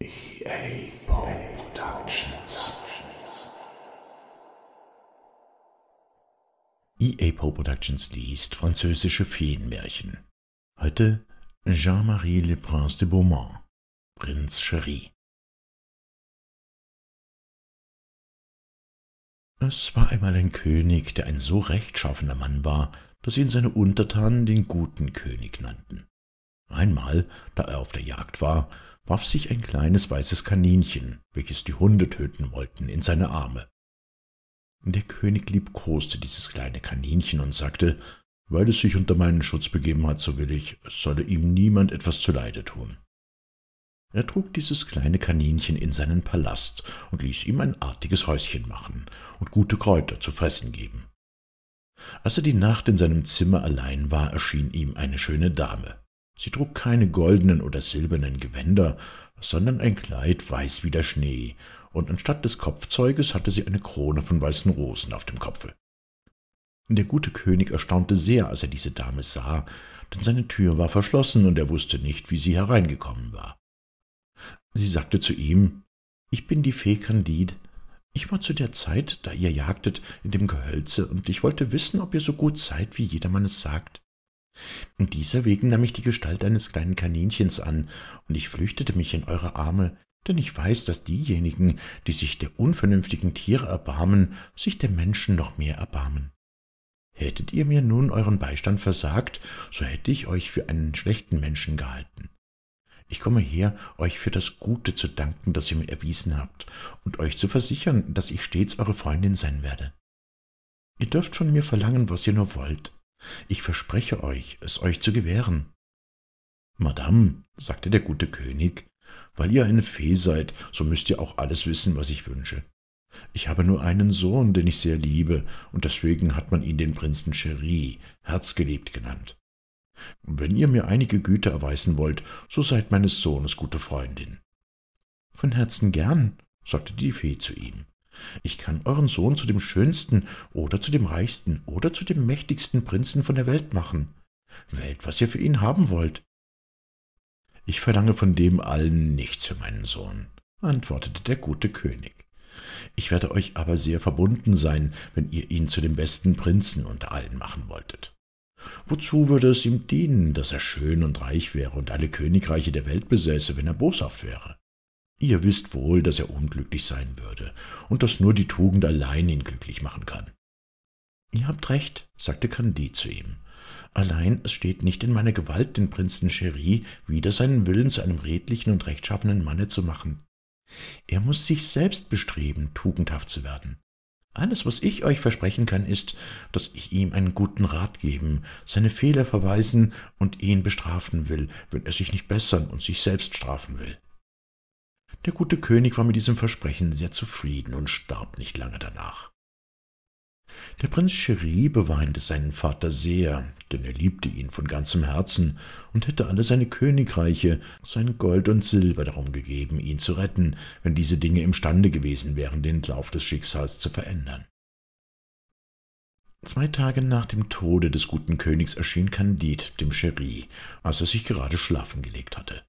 EA Productions. EA Pro Productions liest französische Feenmärchen. Heute Jean-Marie Le Prince de Beaumont, Prinz Cherie. Es war einmal ein König, der ein so rechtschaffener Mann war, dass ihn seine Untertanen den guten König nannten. Einmal, da er auf der Jagd war, warf sich ein kleines weißes Kaninchen, welches die Hunde töten wollten, in seine Arme. Der König liebkoste dieses kleine Kaninchen und sagte, weil es sich unter meinen Schutz begeben hat, so will ich, es solle ihm niemand etwas zuleide tun. Er trug dieses kleine Kaninchen in seinen Palast und ließ ihm ein artiges Häuschen machen und gute Kräuter zu fressen geben. Als er die Nacht in seinem Zimmer allein war, erschien ihm eine schöne Dame. Sie trug keine goldenen oder silbernen Gewänder, sondern ein Kleid weiß wie der Schnee, und anstatt des Kopfzeuges hatte sie eine Krone von weißen Rosen auf dem Kopfe. Der gute König erstaunte sehr, als er diese Dame sah, denn seine Tür war verschlossen und er wusste nicht, wie sie hereingekommen war. Sie sagte zu ihm, »Ich bin die Fee Kandid. Ich war zu der Zeit, da ihr jagtet, in dem Gehölze, und ich wollte wissen, ob ihr so gut seid, wie jedermann es sagt. Und dieser wegen nahm ich die Gestalt eines kleinen Kaninchens an, und ich flüchtete mich in eure Arme, denn ich weiß, dass diejenigen, die sich der unvernünftigen Tiere erbarmen, sich der Menschen noch mehr erbarmen. Hättet ihr mir nun euren Beistand versagt, so hätte ich euch für einen schlechten Menschen gehalten. Ich komme her, euch für das Gute zu danken, das ihr mir erwiesen habt, und euch zu versichern, dass ich stets eure Freundin sein werde. Ihr dürft von mir verlangen, was ihr nur wollt, ich verspreche euch, es euch zu gewähren. Madame, sagte der gute König, weil ihr eine Fee seid, so müsst ihr auch alles wissen, was ich wünsche. Ich habe nur einen Sohn, den ich sehr liebe, und deswegen hat man ihn den Prinzen Cherie, herzgeliebt genannt. Wenn ihr mir einige Güte erweisen wollt, so seid meines Sohnes gute Freundin. Von Herzen gern, sagte die Fee zu ihm. Ich kann euren Sohn zu dem schönsten oder zu dem reichsten oder zu dem mächtigsten Prinzen von der Welt machen. Wählt, was ihr für ihn haben wollt. Ich verlange von dem allen nichts für meinen Sohn, antwortete der gute König. Ich werde euch aber sehr verbunden sein, wenn ihr ihn zu dem besten Prinzen unter allen machen wolltet. Wozu würde es ihm dienen, dass er schön und reich wäre und alle Königreiche der Welt besäße, wenn er boshaft wäre? Ihr wisst wohl, dass er unglücklich sein würde und dass nur die Tugend allein ihn glücklich machen kann. Ihr habt recht, sagte Candide zu ihm. Allein es steht nicht in meiner Gewalt, den Prinzen Cherie wider seinen Willen zu einem redlichen und rechtschaffenen Manne zu machen. Er muß sich selbst bestreben, tugendhaft zu werden. Alles, was ich euch versprechen kann, ist, dass ich ihm einen guten Rat geben, seine Fehler verweisen und ihn bestrafen will, wenn er sich nicht bessern und sich selbst strafen will. Der gute König war mit diesem Versprechen sehr zufrieden und starb nicht lange danach. Der Prinz Cherie beweinte seinen Vater sehr, denn er liebte ihn von ganzem Herzen und hätte alle seine Königreiche, sein Gold und Silber darum gegeben, ihn zu retten, wenn diese Dinge imstande gewesen wären, den Lauf des Schicksals zu verändern. Zwei Tage nach dem Tode des guten Königs erschien Kandid dem Cherie, als er sich gerade schlafen gelegt hatte.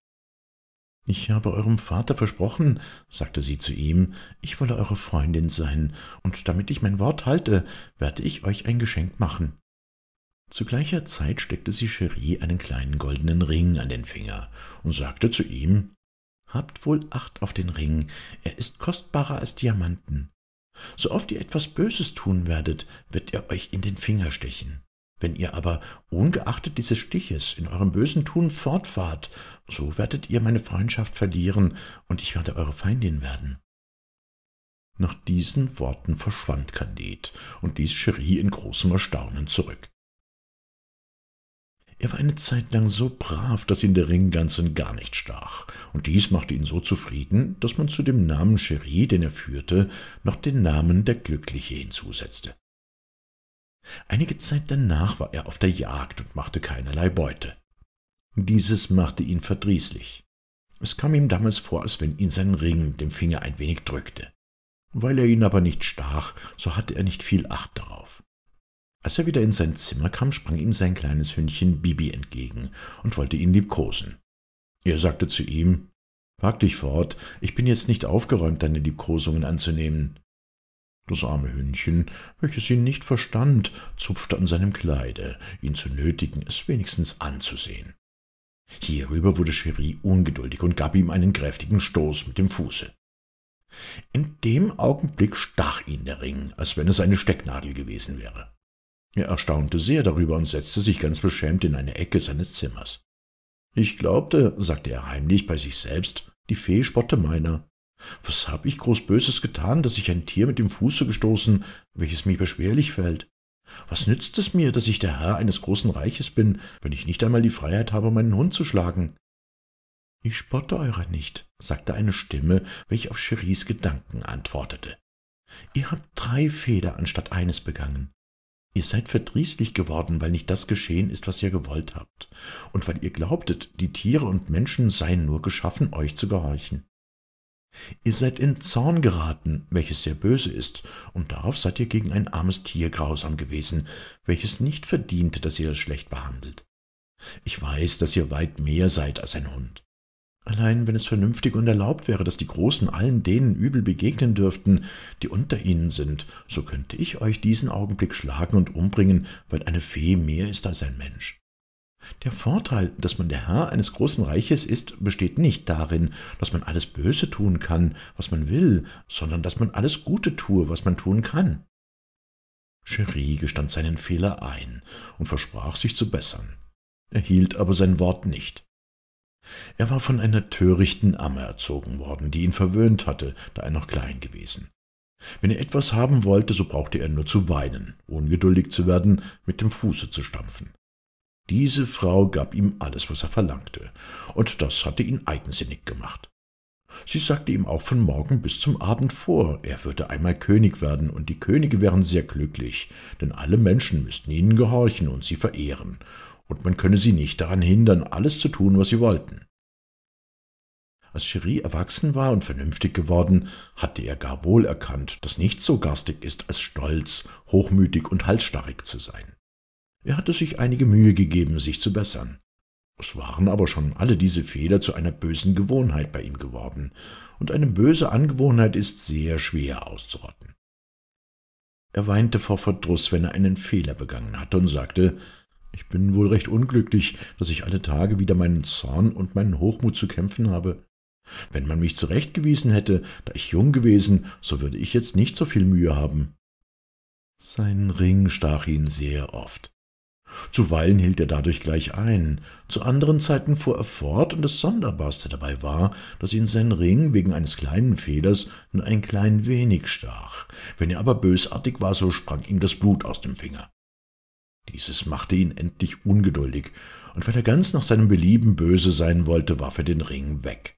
Ich habe eurem Vater versprochen, sagte sie zu ihm, ich wolle eure Freundin sein, und damit ich mein Wort halte, werde ich euch ein Geschenk machen. Zu gleicher Zeit steckte sie Cherie einen kleinen goldenen Ring an den Finger und sagte zu ihm Habt wohl Acht auf den Ring, er ist kostbarer als Diamanten. So oft ihr etwas Böses tun werdet, wird er euch in den Finger stechen. Wenn ihr aber ungeachtet dieses Stiches in eurem bösen Tun fortfahrt, so werdet ihr meine Freundschaft verlieren, und ich werde eure Feindin werden. Nach diesen Worten verschwand Kandid und ließ Cherie in großem Erstaunen zurück. Er war eine Zeit lang so brav, dass ihn der Ring ganz und gar nicht stach, und dies machte ihn so zufrieden, dass man zu dem Namen Cherie, den er führte, noch den Namen der Glückliche hinzusetzte. Einige Zeit danach war er auf der Jagd und machte keinerlei Beute. Dieses machte ihn verdrießlich. Es kam ihm damals vor, als wenn ihn sein Ring mit dem Finger ein wenig drückte. Weil er ihn aber nicht stach, so hatte er nicht viel Acht darauf. Als er wieder in sein Zimmer kam, sprang ihm sein kleines Hündchen Bibi entgegen und wollte ihn liebkosen. Er sagte zu ihm, »Wag dich fort, ich bin jetzt nicht aufgeräumt, deine Liebkosungen anzunehmen. Das arme Hündchen, welches ihn nicht verstand, zupfte an seinem Kleide, ihn zu nötigen, es wenigstens anzusehen. Hierüber wurde Cherie ungeduldig und gab ihm einen kräftigen Stoß mit dem Fuße. In dem Augenblick stach ihn der Ring, als wenn es eine Stecknadel gewesen wäre. Er erstaunte sehr darüber und setzte sich ganz beschämt in eine Ecke seines Zimmers. Ich glaubte, sagte er heimlich bei sich selbst, die Fee spotte meiner. Was habe ich groß Böses getan, dass ich ein Tier mit dem Fuße gestoßen, welches mir beschwerlich fällt? Was nützt es mir, dass ich der Herr eines großen Reiches bin, wenn ich nicht einmal die Freiheit habe, meinen Hund zu schlagen? Ich spotte eurer nicht, sagte eine Stimme, welche auf Cheris Gedanken antwortete. Ihr habt drei Feder anstatt eines begangen. Ihr seid verdrießlich geworden, weil nicht das geschehen ist, was ihr gewollt habt, und weil ihr glaubtet, die Tiere und Menschen seien nur geschaffen, euch zu gehorchen. Ihr seid in Zorn geraten, welches sehr böse ist, und darauf seid ihr gegen ein armes Tier grausam gewesen, welches nicht verdiente, dass ihr es schlecht behandelt. Ich weiß, dass ihr weit mehr seid als ein Hund. Allein wenn es vernünftig und erlaubt wäre, dass die Großen allen denen übel begegnen dürften, die unter ihnen sind, so könnte ich euch diesen Augenblick schlagen und umbringen, weil eine Fee mehr ist als ein Mensch. Der Vorteil, dass man der Herr eines großen Reiches ist, besteht nicht darin, dass man alles Böse tun kann, was man will, sondern dass man alles Gute tue, was man tun kann. Cherie gestand seinen Fehler ein und versprach sich zu bessern. Er hielt aber sein Wort nicht. Er war von einer törichten Amme erzogen worden, die ihn verwöhnt hatte, da er noch klein gewesen. Wenn er etwas haben wollte, so brauchte er nur zu weinen, ungeduldig zu werden, mit dem Fuße zu stampfen. Diese Frau gab ihm alles, was er verlangte, und das hatte ihn eigensinnig gemacht. Sie sagte ihm auch von morgen bis zum Abend vor, er würde einmal König werden, und die Könige wären sehr glücklich, denn alle Menschen müssten ihnen gehorchen und sie verehren, und man könne sie nicht daran hindern, alles zu tun, was sie wollten. Als Cherie erwachsen war und vernünftig geworden, hatte er gar wohl erkannt, dass nichts so garstig ist, als stolz, hochmütig und halsstarrig zu sein. Er hatte sich einige Mühe gegeben, sich zu bessern. Es waren aber schon alle diese Fehler zu einer bösen Gewohnheit bei ihm geworden, und eine böse Angewohnheit ist sehr schwer auszurotten. Er weinte vor Verdruss, wenn er einen Fehler begangen hatte, und sagte, »Ich bin wohl recht unglücklich, dass ich alle Tage wieder meinen Zorn und meinen Hochmut zu kämpfen habe. Wenn man mich zurechtgewiesen hätte, da ich jung gewesen, so würde ich jetzt nicht so viel Mühe haben.« Sein Ring stach ihn sehr oft. Zuweilen hielt er dadurch gleich ein, zu anderen Zeiten fuhr er fort, und das Sonderbarste dabei war, dass ihn sein Ring wegen eines kleinen Fehlers nur ein klein wenig stach. Wenn er aber bösartig war, so sprang ihm das Blut aus dem Finger. Dieses machte ihn endlich ungeduldig, und weil er ganz nach seinem Belieben böse sein wollte, warf er den Ring weg.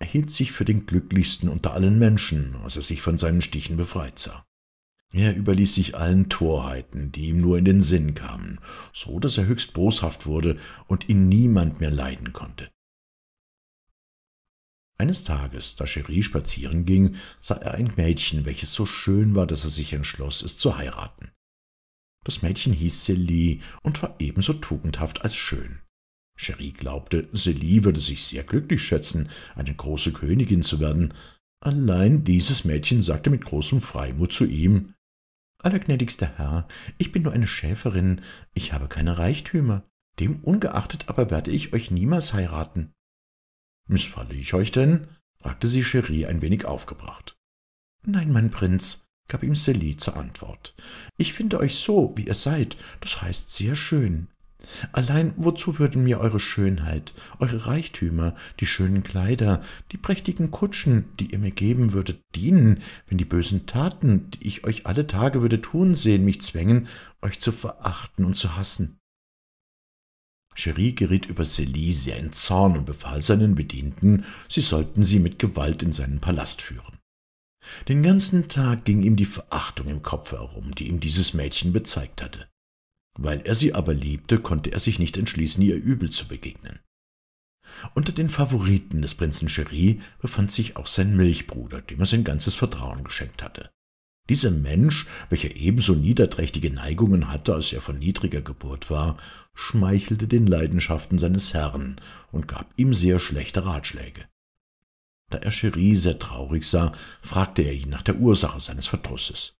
Er hielt sich für den glücklichsten unter allen Menschen, als er sich von seinen Stichen befreit sah. Er überließ sich allen Torheiten, die ihm nur in den Sinn kamen, so daß er höchst boshaft wurde und ihn niemand mehr leiden konnte. Eines Tages, da Cherie spazieren ging, sah er ein Mädchen, welches so schön war, daß er sich entschloß, es zu heiraten. Das Mädchen hieß Celie und war ebenso tugendhaft als schön. Cherie glaubte, Celie würde sich sehr glücklich schätzen, eine große Königin zu werden. Allein dieses Mädchen sagte mit großem Freimut zu ihm, Allergnädigster Herr, ich bin nur eine Schäferin, ich habe keine Reichtümer, demungeachtet aber werde ich euch niemals heiraten. Missfalle ich euch denn? fragte sie Cherie ein wenig aufgebracht. Nein, mein Prinz, gab ihm Celie zur Antwort. Ich finde euch so, wie ihr seid, das heißt sehr schön. Allein wozu würden mir eure Schönheit, eure Reichtümer, die schönen Kleider, die prächtigen Kutschen, die ihr mir geben würdet, dienen, wenn die bösen Taten, die ich euch alle Tage würde tun sehen, mich zwängen, euch zu verachten und zu hassen? Cherie geriet über Celie sehr in Zorn und befahl seinen Bedienten, sie sollten sie mit Gewalt in seinen Palast führen. Den ganzen Tag ging ihm die Verachtung im Kopfe herum, die ihm dieses Mädchen bezeigt hatte. Weil er sie aber liebte, konnte er sich nicht entschließen, ihr übel zu begegnen. Unter den Favoriten des Prinzen Cherie befand sich auch sein Milchbruder, dem er sein ganzes Vertrauen geschenkt hatte. Dieser Mensch, welcher ebenso niederträchtige Neigungen hatte, als er von niedriger Geburt war, schmeichelte den Leidenschaften seines Herrn und gab ihm sehr schlechte Ratschläge. Da er Cherie sehr traurig sah, fragte er ihn nach der Ursache seines Verdrusses.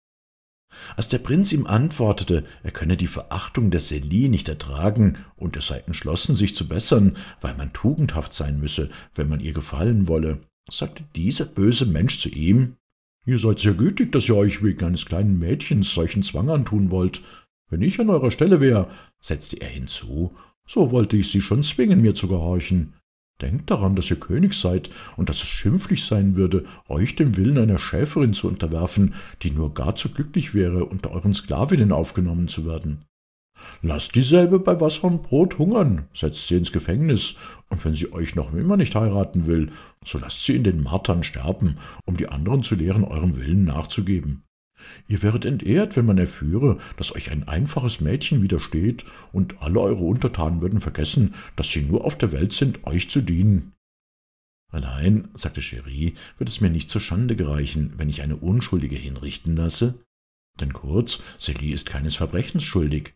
Als der Prinz ihm antwortete, er könne die Verachtung der Selie nicht ertragen und er sei entschlossen, sich zu bessern, weil man tugendhaft sein müsse, wenn man ihr gefallen wolle, sagte dieser böse Mensch zu ihm, »Ihr seid sehr gütig, dass ihr euch wegen eines kleinen Mädchens solchen Zwang antun wollt. Wenn ich an eurer Stelle wäre«, setzte er hinzu, »so wollte ich sie schon zwingen, mir zu gehorchen. Denkt daran, dass ihr König seid und dass es schimpflich sein würde, euch dem Willen einer Schäferin zu unterwerfen, die nur gar zu glücklich wäre, unter euren Sklavinnen aufgenommen zu werden. Lasst dieselbe bei Wasser und Brot hungern, setzt sie ins Gefängnis, und wenn sie euch noch immer nicht heiraten will, so lasst sie in den Martern sterben, um die anderen zu lehren, eurem Willen nachzugeben. Ihr wäret entehrt, wenn man erführe, dass euch ein einfaches Mädchen widersteht, und alle eure Untertanen würden vergessen, dass sie nur auf der Welt sind, euch zu dienen. Allein, sagte Cherie, wird es mir nicht zur Schande gereichen, wenn ich eine Unschuldige hinrichten lasse. Denn kurz, Celie ist keines Verbrechens schuldig.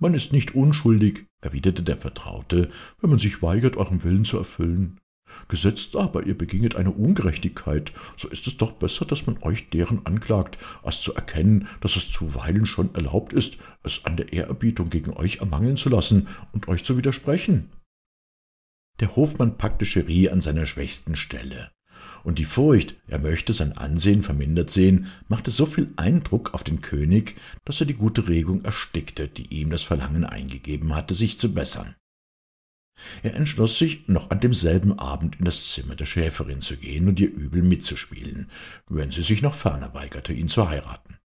Man ist nicht unschuldig, erwiderte der Vertraute, wenn man sich weigert, euren Willen zu erfüllen. Gesetzt aber, ihr beginget eine Ungerechtigkeit, so ist es doch besser, dass man euch deren anklagt, als zu erkennen, dass es zuweilen schon erlaubt ist, es an der Ehrerbietung gegen euch ermangeln zu lassen und euch zu widersprechen. Der Hofmann packte Cherie an seiner schwächsten Stelle, und die Furcht, er möchte sein Ansehen vermindert sehen, machte so viel Eindruck auf den König, dass er die gute Regung erstickte, die ihm das Verlangen eingegeben hatte, sich zu bessern. Er entschloss sich, noch an demselben Abend in das Zimmer der Schäferin zu gehen und ihr übel mitzuspielen, wenn sie sich noch ferner weigerte, ihn zu heiraten.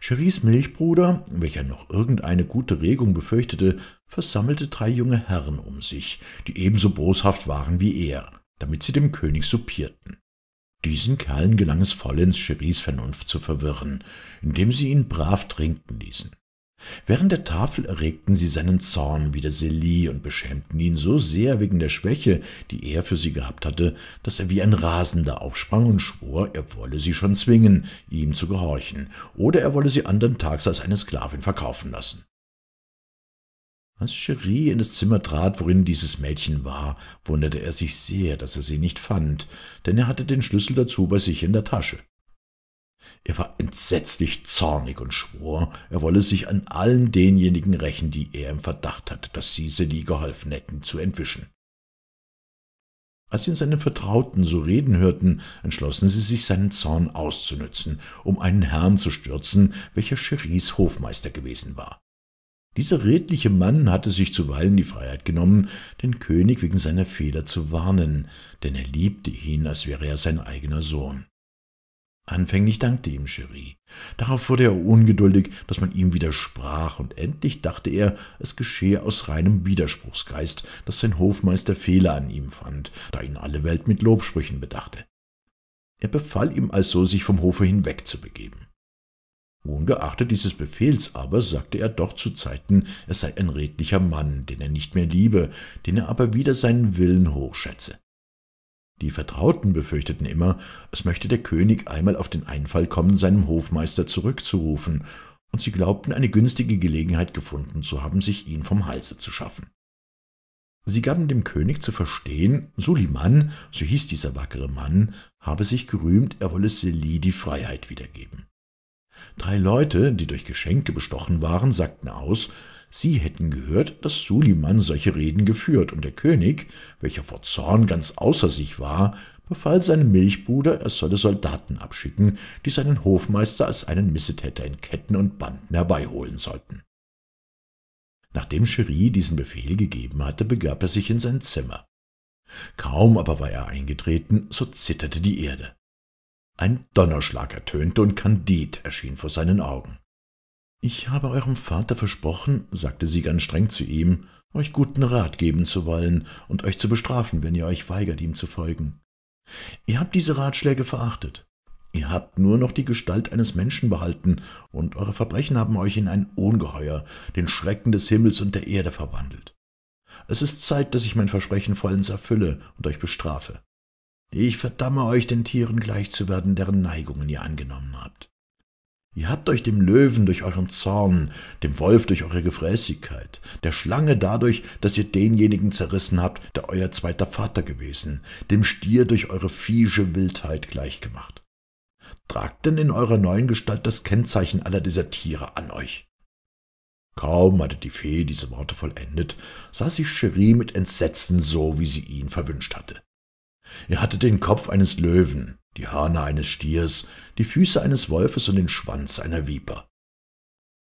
Cheries Milchbruder, welcher noch irgendeine gute Regung befürchtete, versammelte drei junge Herren um sich, die ebenso boshaft waren wie er, damit sie dem König suppierten. Diesen Kerlen gelang es vollends, Cheries Vernunft zu verwirren, indem sie ihn brav trinken ließen. Während der Tafel erregten sie seinen Zorn wider Selie und beschämten ihn so sehr wegen der Schwäche, die er für sie gehabt hatte, daß er wie ein Rasender aufsprang und schwor, er wolle sie schon zwingen, ihm zu gehorchen, oder er wolle sie andern Tags als eine Sklavin verkaufen lassen. Als Cherie in das Zimmer trat, worin dieses Mädchen war, wunderte er sich sehr, daß er sie nicht fand, denn er hatte den Schlüssel dazu bei sich in der Tasche. Er war entsetzlich zornig und schwor, er wolle sich an allen denjenigen rächen, die er im Verdacht hatte, dass sie Celie geholfen hätten, zu entwischen. Als sie seine Vertrauten so reden hörten, entschlossen sie sich, seinen Zorn auszunützen, um einen Herrn zu stürzen, welcher Cheris Hofmeister gewesen war. Dieser redliche Mann hatte sich zuweilen die Freiheit genommen, den König wegen seiner Fehler zu warnen, denn er liebte ihn, als wäre er sein eigener Sohn. Anfänglich dankte ihm Cherie. Darauf wurde er ungeduldig, dass man ihm widersprach, und endlich dachte er, es geschehe aus reinem Widerspruchsgeist, dass sein Hofmeister Fehler an ihm fand, da ihn alle Welt mit Lobsprüchen bedachte. Er befahl ihm also, sich vom Hofe hinwegzubegeben. Ungeachtet dieses Befehls aber sagte er doch zu Zeiten, er sei ein redlicher Mann, den er nicht mehr liebe, den er aber wider seinen Willen hochschätze. Die Vertrauten befürchteten immer, es möchte der König einmal auf den Einfall kommen, seinem Hofmeister zurückzurufen, und sie glaubten, eine günstige Gelegenheit gefunden zu haben, sich ihn vom Halse zu schaffen. Sie gaben dem König zu verstehen, Suliman, so hieß dieser wackere Mann, habe sich gerühmt, er wolle Seli die Freiheit wiedergeben. Drei Leute, die durch Geschenke bestochen waren, sagten aus, Sie hätten gehört, dass Suliman solche Reden geführt, und der König, welcher vor Zorn ganz außer sich war, befahl seinem Milchbruder, er solle Soldaten abschicken, die seinen Hofmeister als einen Missetäter in Ketten und Banden herbeiholen sollten. Nachdem Cherie diesen Befehl gegeben hatte, begab er sich in sein Zimmer. Kaum aber war er eingetreten, so zitterte die Erde. Ein Donnerschlag ertönte und Kandid erschien vor seinen Augen. Ich habe eurem Vater versprochen, sagte sie ganz streng zu ihm, euch guten Rat geben zu wollen und euch zu bestrafen, wenn ihr euch weigert, ihm zu folgen. Ihr habt diese Ratschläge verachtet. Ihr habt nur noch die Gestalt eines Menschen behalten, und eure Verbrechen haben euch in ein Ungeheuer, den Schrecken des Himmels und der Erde verwandelt. Es ist Zeit, dass ich mein Versprechen vollends erfülle und euch bestrafe. Ich verdamme euch, den Tieren gleich zu werden, deren Neigungen ihr angenommen habt. Ihr habt euch dem Löwen durch euren Zorn, dem Wolf durch eure Gefräßigkeit, der Schlange dadurch, dass ihr denjenigen zerrissen habt, der euer zweiter Vater gewesen, dem Stier durch eure fiesche Wildheit gleichgemacht. Tragt denn in eurer neuen Gestalt das Kennzeichen aller dieser Tiere an euch. Kaum hatte die Fee diese Worte vollendet, sah sie Cherie mit Entsetzen so, wie sie ihn verwünscht hatte. Er hatte den Kopf eines Löwen, die Hörner eines Stiers, die Füße eines Wolfes und den Schwanz einer Viper.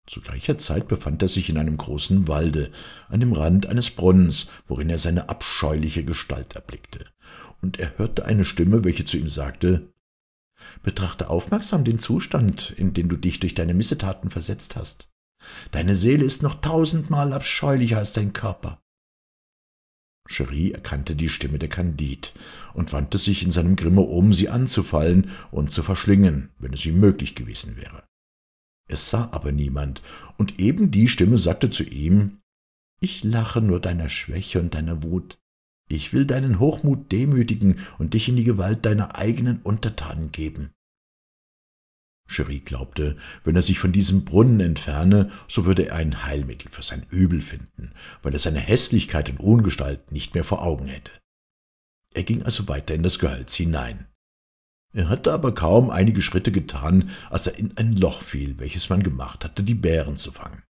Zu gleicher Zeit befand er sich in einem großen Walde, an dem Rand eines Brunnens, worin er seine abscheuliche Gestalt erblickte, und er hörte eine Stimme, welche zu ihm sagte Betrachte aufmerksam den Zustand, in den du dich durch deine Missetaten versetzt hast. Deine Seele ist noch tausendmal abscheulicher als dein Körper. Cherie erkannte die Stimme der Kandid und wandte sich in seinem Grimme um, sie anzufallen und zu verschlingen, wenn es ihm möglich gewesen wäre. Es sah aber niemand, und eben die Stimme sagte zu ihm, »Ich lache nur deiner Schwäche und deiner Wut. Ich will deinen Hochmut demütigen und dich in die Gewalt deiner eigenen Untertanen geben. Cherie glaubte, wenn er sich von diesem Brunnen entferne, so würde er ein Heilmittel für sein Übel finden, weil er seine Hässlichkeit und Ungestalt nicht mehr vor Augen hätte. Er ging also weiter in das Gehölz hinein. Er hatte aber kaum einige Schritte getan, als er in ein Loch fiel, welches man gemacht hatte, die Bären zu fangen.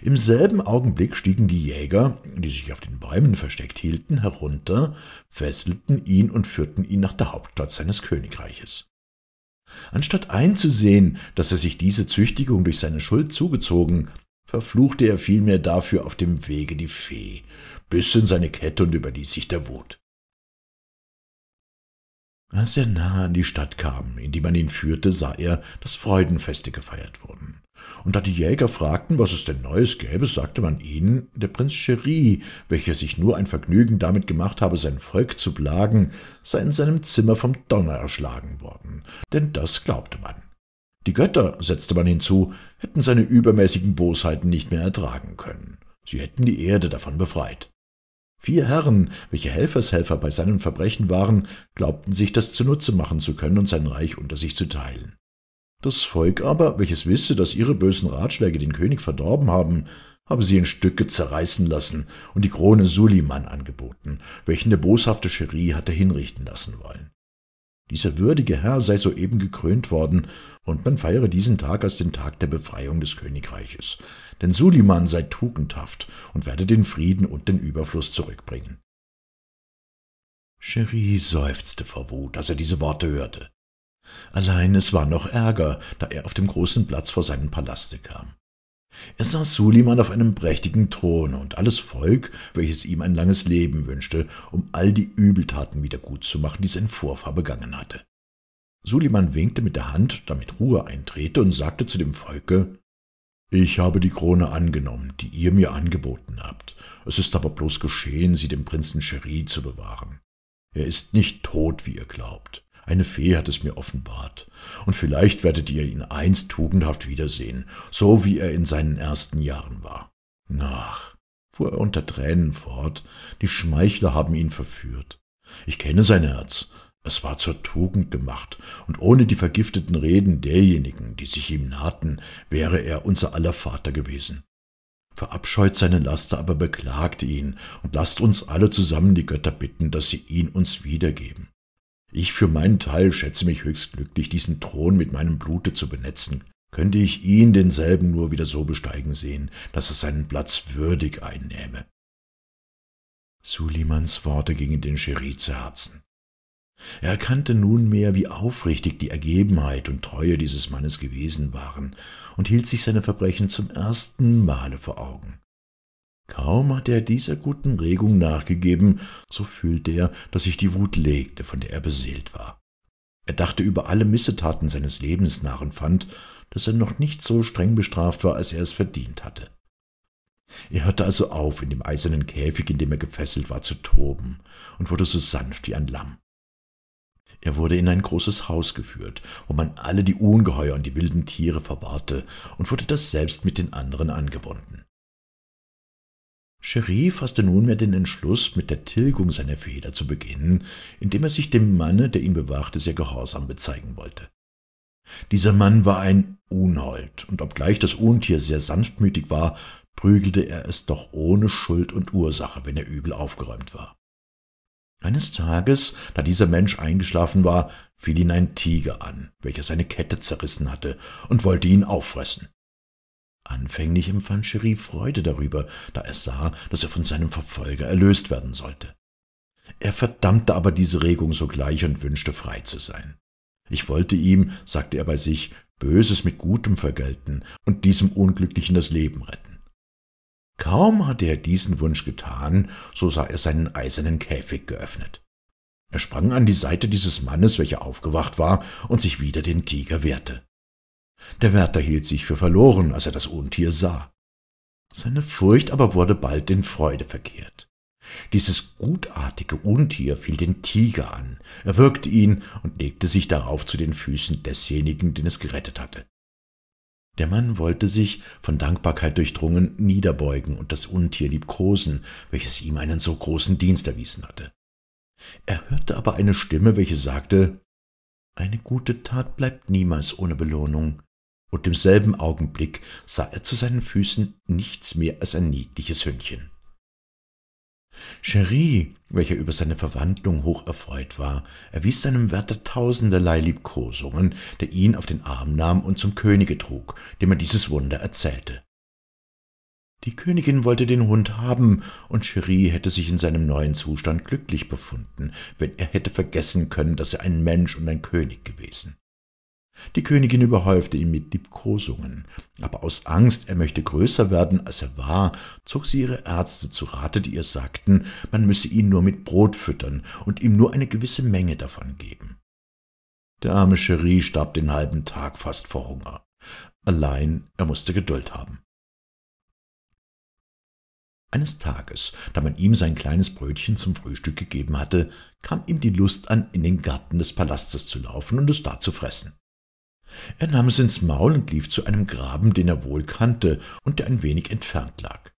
Im selben Augenblick stiegen die Jäger, die sich auf den Bäumen versteckt hielten, herunter, fesselten ihn und führten ihn nach der Hauptstadt seines Königreiches. Anstatt einzusehen, dass er sich diese Züchtigung durch seine Schuld zugezogen, verfluchte er vielmehr dafür auf dem Wege die Fee, biss in seine Kette und überließ sich der Wut. Als er nahe an die Stadt kam, in die man ihn führte, sah er, dass Freudenfeste gefeiert wurden. Und da die Jäger fragten, was es denn Neues gäbe, sagte man ihnen, der Prinz Cherie, welcher sich nur ein Vergnügen damit gemacht habe, sein Volk zu plagen, sei in seinem Zimmer vom Donner erschlagen worden, denn das glaubte man. Die Götter, setzte man hinzu, hätten seine übermäßigen Bosheiten nicht mehr ertragen können. Sie hätten die Erde davon befreit. Vier Herren, welche Helfershelfer bei seinen Verbrechen waren, glaubten sich das zunutze machen zu können und sein Reich unter sich zu teilen. Das Volk aber, welches wisse, dass ihre bösen Ratschläge den König verdorben haben, habe sie in Stücke zerreißen lassen und die Krone Suliman angeboten, welchen der boshafte Scheri hatte hinrichten lassen wollen. Dieser würdige Herr sei soeben gekrönt worden, und man feiere diesen Tag als den Tag der Befreiung des Königreiches. Denn Suliman sei tugendhaft und werde den Frieden und den Überfluss zurückbringen. Cherie seufzte vor Wut, als er diese Worte hörte. Allein es war noch Ärger, da er auf dem großen Platz vor seinem Palaste kam. Er saß Suliman auf einem prächtigen Thron und alles Volk, welches ihm ein langes Leben wünschte, um all die Übeltaten wieder gut zu machen, die sein Vorfahr begangen hatte. Suliman winkte mit der Hand, damit Ruhe eintrete, und sagte zu dem Volke, »Ich habe die Krone angenommen, die ihr mir angeboten habt. Es ist aber bloß geschehen, sie dem Prinzen Scheri zu bewahren. Er ist nicht tot, wie ihr glaubt. Eine Fee hat es mir offenbart. Und vielleicht werdet ihr ihn einst tugendhaft wiedersehen, so wie er in seinen ersten Jahren war. Nach, fuhr er unter Tränen fort, die Schmeichler haben ihn verführt. Ich kenne sein Herz. Es war zur Tugend gemacht, und ohne die vergifteten Reden derjenigen, die sich ihm nahten, wäre er unser aller Vater gewesen. Verabscheut seine Laster, aber beklagt ihn, und lasst uns alle zusammen die Götter bitten, dass sie ihn uns wiedergeben. Ich für meinen Teil schätze mich höchst glücklich, diesen Thron mit meinem Blute zu benetzen. Könnte ich ihn denselben nur wieder so besteigen sehen, dass er seinen Platz würdig einnähme. Sulimans Worte gingen den Cherie zu Herzen. Er erkannte nunmehr, wie aufrichtig die Ergebenheit und Treue dieses Mannes gewesen waren und hielt sich seine Verbrechen zum ersten Male vor Augen. Kaum hatte er dieser guten Regung nachgegeben, so fühlte er, daß sich die Wut legte, von der er beseelt war. Er dachte über alle Missetaten seines Lebens nach und fand, daß er noch nicht so streng bestraft war, als er es verdient hatte. Er hörte also auf, in dem eisernen Käfig, in dem er gefesselt war, zu toben und wurde so sanft wie ein Lamm. Er wurde in ein großes Haus geführt, wo man alle die Ungeheuer und die wilden Tiere verwahrte und wurde das selbst mit den anderen angebunden. Cherie fasste nunmehr den Entschluss, mit der Tilgung seiner Feder zu beginnen, indem er sich dem Manne, der ihn bewachte, sehr gehorsam bezeigen wollte. Dieser Mann war ein Unhold, und obgleich das Untier sehr sanftmütig war, prügelte er es doch ohne Schuld und Ursache, wenn er übel aufgeräumt war. Eines Tages, da dieser Mensch eingeschlafen war, fiel ihn ein Tiger an, welcher seine Kette zerrissen hatte, und wollte ihn auffressen. Anfänglich empfand Cherie Freude darüber, da er sah, dass er von seinem Verfolger erlöst werden sollte. Er verdammte aber diese Regung sogleich und wünschte, frei zu sein. Ich wollte ihm, sagte er bei sich, Böses mit Gutem vergelten und diesem Unglücklichen das Leben retten. Kaum hatte er diesen Wunsch getan, so sah er seinen eisernen Käfig geöffnet. Er sprang an die Seite dieses Mannes, welcher aufgewacht war, und sich wieder den Tiger wehrte. Der Wärter hielt sich für verloren, als er das Untier sah. Seine Furcht aber wurde bald in Freude verkehrt. Dieses gutartige Untier fiel den Tiger an, erwürgte ihn und legte sich darauf zu den Füßen desjenigen, den es gerettet hatte. Der Mann wollte sich, von Dankbarkeit durchdrungen, niederbeugen und das Untier liebkosen, welches ihm einen so großen Dienst erwiesen hatte. Er hörte aber eine Stimme, welche sagte, »Eine gute Tat bleibt niemals ohne Belohnung und im selben Augenblick sah er zu seinen Füßen nichts mehr als ein niedliches Hündchen. Cherie, welcher über seine Verwandlung hoch erfreut war, erwies seinem Wärter tausenderlei Liebkosungen, der ihn auf den Arm nahm und zum Könige trug, dem er dieses Wunder erzählte. Die Königin wollte den Hund haben, und Cherie hätte sich in seinem neuen Zustand glücklich befunden, wenn er hätte vergessen können, dass er ein Mensch und ein König gewesen. Die Königin überhäufte ihn mit Liebkosungen, aber aus Angst, er möchte größer werden, als er war, zog sie ihre Ärzte zu Rate, die ihr sagten, man müsse ihn nur mit Brot füttern und ihm nur eine gewisse Menge davon geben. Der arme Cherie starb den halben Tag fast vor Hunger. Allein er mußte Geduld haben. Eines Tages, da man ihm sein kleines Brötchen zum Frühstück gegeben hatte, kam ihm die Lust an, in den Garten des Palastes zu laufen und es da zu fressen. Er nahm es ins Maul und lief zu einem Graben, den er wohl kannte und der ein wenig entfernt lag.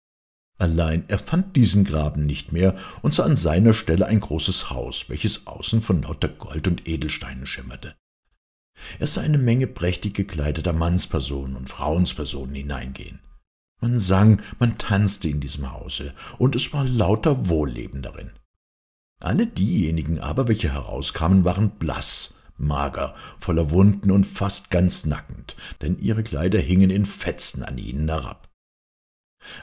Allein er fand diesen Graben nicht mehr und sah an seiner Stelle ein großes Haus, welches außen von lauter Gold und Edelsteinen schimmerte. Er sah eine Menge prächtig gekleideter Mannspersonen und Frauenspersonen hineingehen. Man sang, man tanzte in diesem Hause, und es war lauter Wohlleben darin. Alle diejenigen aber, welche herauskamen, waren blass mager, voller Wunden und fast ganz nackend, denn ihre Kleider hingen in Fetzen an ihnen herab.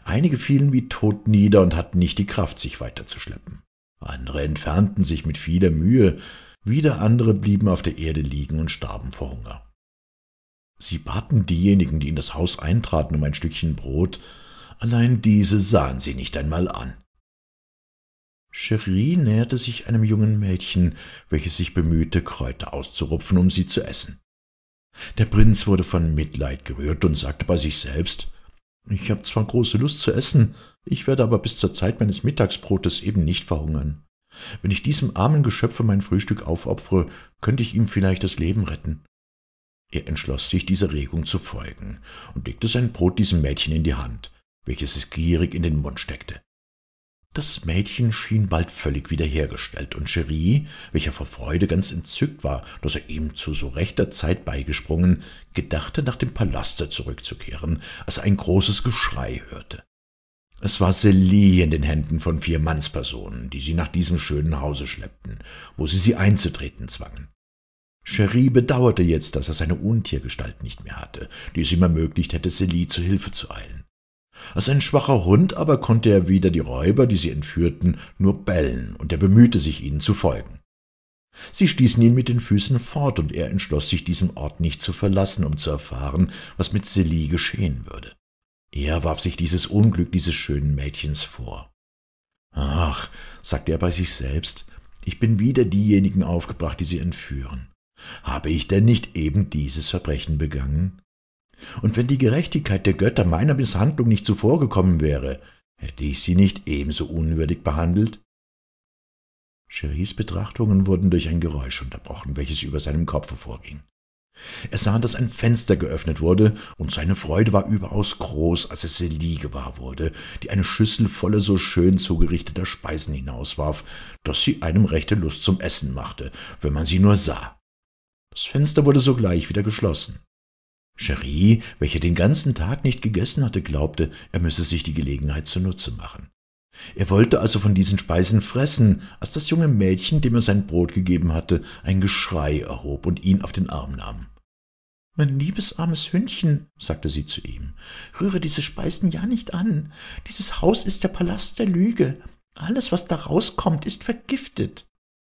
Einige fielen wie tot nieder und hatten nicht die Kraft, sich weiterzuschleppen. Andere entfernten sich mit vieler Mühe, wieder andere blieben auf der Erde liegen und starben vor Hunger. Sie baten diejenigen, die in das Haus eintraten, um ein Stückchen Brot, allein diese sahen sie nicht einmal an. Cherie näherte sich einem jungen Mädchen, welches sich bemühte, Kräuter auszurupfen, um sie zu essen. Der Prinz wurde von Mitleid gerührt und sagte bei sich selbst Ich habe zwar große Lust zu essen, ich werde aber bis zur Zeit meines Mittagsbrotes eben nicht verhungern. Wenn ich diesem armen Geschöpfe mein Frühstück aufopfere, könnte ich ihm vielleicht das Leben retten. Er entschloss sich, dieser Regung zu folgen und legte sein Brot diesem Mädchen in die Hand, welches es gierig in den Mund steckte. Das Mädchen schien bald völlig wiederhergestellt, und Cherie, welcher vor Freude ganz entzückt war, dass er ihm zu so rechter Zeit beigesprungen, gedachte, nach dem Palaste zurückzukehren, als er ein großes Geschrei hörte. Es war Celie in den Händen von vier Mannspersonen, die sie nach diesem schönen Hause schleppten, wo sie sie einzutreten zwangen. Cherie bedauerte jetzt, dass er seine Untiergestalt nicht mehr hatte, die es ihm ermöglicht hätte, Celie zu Hilfe zu eilen. Als ein schwacher Hund aber konnte er weder die Räuber, die sie entführten, nur bellen, und er bemühte sich, ihnen zu folgen. Sie stießen ihn mit den Füßen fort, und er entschloss sich, diesen Ort nicht zu verlassen, um zu erfahren, was mit Celie geschehen würde. Er warf sich dieses Unglück dieses schönen Mädchens vor. Ach, sagte er bei sich selbst, ich bin wieder diejenigen aufgebracht, die sie entführen. Habe ich denn nicht eben dieses Verbrechen begangen? Und wenn die Gerechtigkeit der Götter meiner Misshandlung nicht zuvorgekommen wäre, hätte ich sie nicht ebenso unwürdig behandelt? Cheries Betrachtungen wurden durch ein Geräusch unterbrochen, welches über seinem Kopfe vorging. Er sah, dass ein Fenster geöffnet wurde, und seine Freude war überaus groß, als er Celie gewahr wurde, die eine Schüssel voller so schön zugerichteter Speisen hinauswarf, dass sie einem rechte Lust zum Essen machte, wenn man sie nur sah. Das Fenster wurde sogleich wieder geschlossen. Cherie, welcher den ganzen Tag nicht gegessen hatte, glaubte, er müsse sich die Gelegenheit zunutze machen. Er wollte also von diesen Speisen fressen, als das junge Mädchen, dem er sein Brot gegeben hatte, ein Geschrei erhob und ihn auf den Arm nahm. Mein liebes armes Hündchen, sagte sie zu ihm, rühre diese Speisen ja nicht an. Dieses Haus ist der Palast der Lüge. Alles, was da rauskommt, ist vergiftet.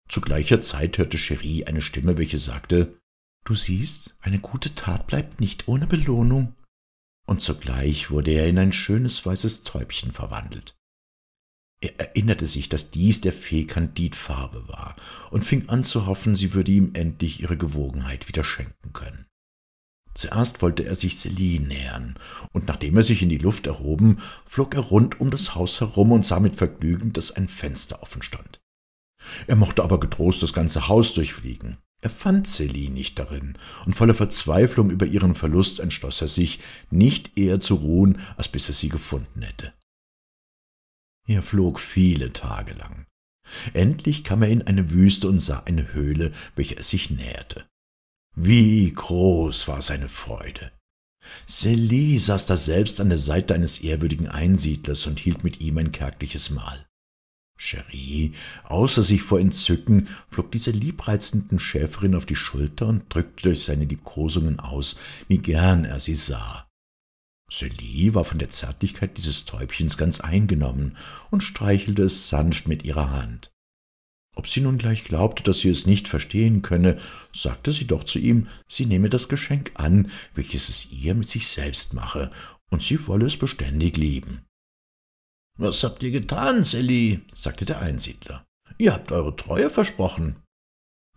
Zu gleicher Zeit hörte Cherie eine Stimme, welche sagte Du siehst, eine gute Tat bleibt nicht ohne Belohnung. Und sogleich wurde er in ein schönes weißes Täubchen verwandelt. Er erinnerte sich, dass dies der Fee Kandidfarbe war und fing an zu hoffen, sie würde ihm endlich ihre Gewogenheit wieder schenken können. Zuerst wollte er sich Celine nähern, und nachdem er sich in die Luft erhoben, flog er rund um das Haus herum und sah mit Vergnügen, dass ein Fenster offen stand. Er mochte aber getrost das ganze Haus durchfliegen. Er fand Celine nicht darin, und voller Verzweiflung über ihren Verlust entschloss er sich, nicht eher zu ruhen, als bis er sie gefunden hätte. Er flog viele Tage lang. Endlich kam er in eine Wüste und sah eine Höhle, welcher er sich näherte. Wie groß war seine Freude! Celie saß da selbst an der Seite eines ehrwürdigen Einsiedlers und hielt mit ihm ein kärgliches Mahl. Cherie. Außer sich vor Entzücken flog dieser liebreizenden Schäferin auf die Schulter und drückte durch seine Liebkosungen aus, wie gern er sie sah. Celie war von der Zärtlichkeit dieses Täubchens ganz eingenommen und streichelte es sanft mit ihrer Hand. Ob sie nun gleich glaubte, dass sie es nicht verstehen könne, sagte sie doch zu ihm, sie nehme das Geschenk an, welches es ihr mit sich selbst mache, und sie wolle es beständig lieben. Was habt ihr getan, Sally? sagte der Einsiedler. Ihr habt eure Treue versprochen.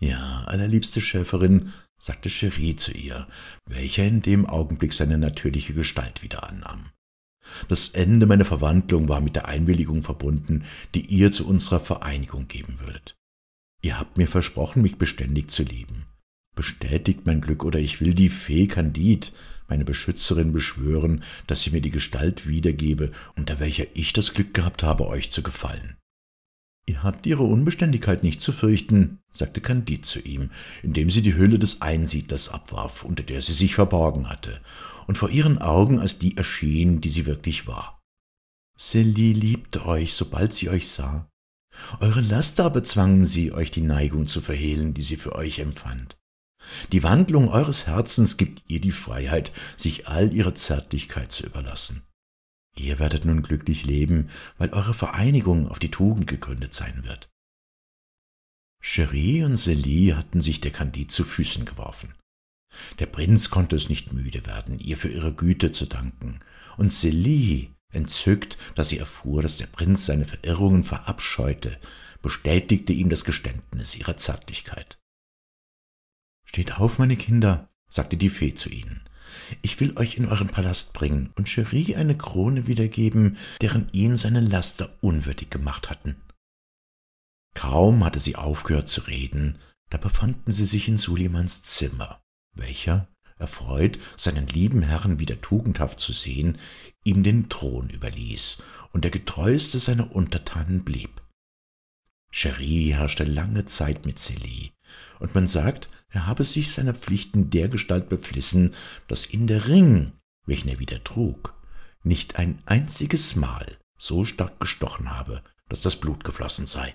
Ja, allerliebste Schäferin, sagte Cherie zu ihr, welcher in dem Augenblick seine natürliche Gestalt wieder annahm. Das Ende meiner Verwandlung war mit der Einwilligung verbunden, die ihr zu unserer Vereinigung geben würdet. Ihr habt mir versprochen, mich beständig zu lieben. Bestätigt mein Glück, oder ich will die Fee Kandid, meine Beschützerin beschwören, dass sie mir die Gestalt wiedergebe, unter welcher ich das Glück gehabt habe, euch zu gefallen. Ihr habt ihre Unbeständigkeit nicht zu fürchten, sagte Kandid zu ihm, indem sie die Hülle des Einsiedlers abwarf, unter der sie sich verborgen hatte, und vor ihren Augen als die erschien, die sie wirklich war. Celie liebte euch, sobald sie euch sah. Eure Laster bezwangen sie, euch die Neigung zu verhehlen, die sie für euch empfand. Die Wandlung eures Herzens gibt ihr die Freiheit, sich all ihrer Zärtlichkeit zu überlassen. Ihr werdet nun glücklich leben, weil eure Vereinigung auf die Tugend gegründet sein wird. Cherie und Celie hatten sich der Kandid zu Füßen geworfen. Der Prinz konnte es nicht müde werden, ihr für ihre Güte zu danken, und Celie, entzückt, dass sie erfuhr, dass der Prinz seine Verirrungen verabscheute, bestätigte ihm das Geständnis ihrer Zärtlichkeit. Steht auf, meine Kinder, sagte die Fee zu ihnen. Ich will euch in euren Palast bringen und Cherie eine Krone wiedergeben, deren ihn seine Laster unwürdig gemacht hatten. Kaum hatte sie aufgehört zu reden, da befanden sie sich in Sulimans Zimmer, welcher, erfreut, seinen lieben Herrn wieder tugendhaft zu sehen, ihm den Thron überließ und der getreueste seiner Untertanen blieb. Cherie herrschte lange Zeit mit Celie, und man sagt, er habe sich seiner Pflichten dergestalt beflissen, daß ihn der Ring, welchen er wieder trug, nicht ein einziges Mal so stark gestochen habe, daß das Blut geflossen sei.